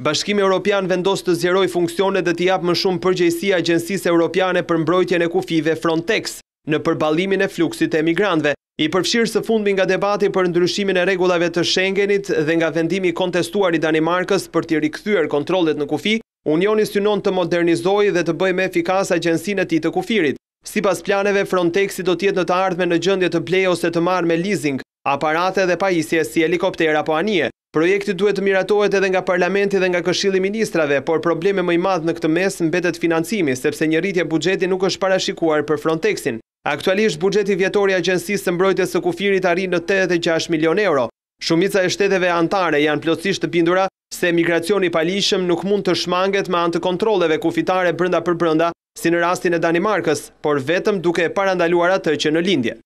Bashkimi Europian vendos të zjeroj funksionet dhe t'japë më shumë përgjëjsi agjensis Europiane për mbrojtjen e kufive Frontex në përbalimin e fluksit e emigrantve. I përfshirë së fundmi nga debati për ndryshimin e regullave të Schengenit dhe nga vendimi kontestuar i Danimarkës për t'i rikthyër kontrolet në kufi, Unioni synon të modernizoi dhe të bëj me efikas agjensin e ti të kufirit. Si pas planeve, Frontexi do tjetë në të ardhme në gjëndje të blej ose të marrë me leasing, aparate dhe pajisje si helikoptera apo anije. Projekti duhet të miratohet edhe nga parlamenti dhe nga këshilli i ministrave, por problemi më i madh në këtë mes mbetet financimi, sepse një rritje bugjeti nuk është parashikuar për Frontexin. Aktualisht buxheti vjetor i Agjencisë së Mbrojtjes së Kufirit arrin në 86 milion euro. Shumica e shteteve anëtare janë plotësisht të bindura se migracioni i paligjshëm nuk mund të shmanget me anë të kufitare brenda për brenda, si në rastin e Danimarkës, por vetëm duke e parandaluar atë që në lindje.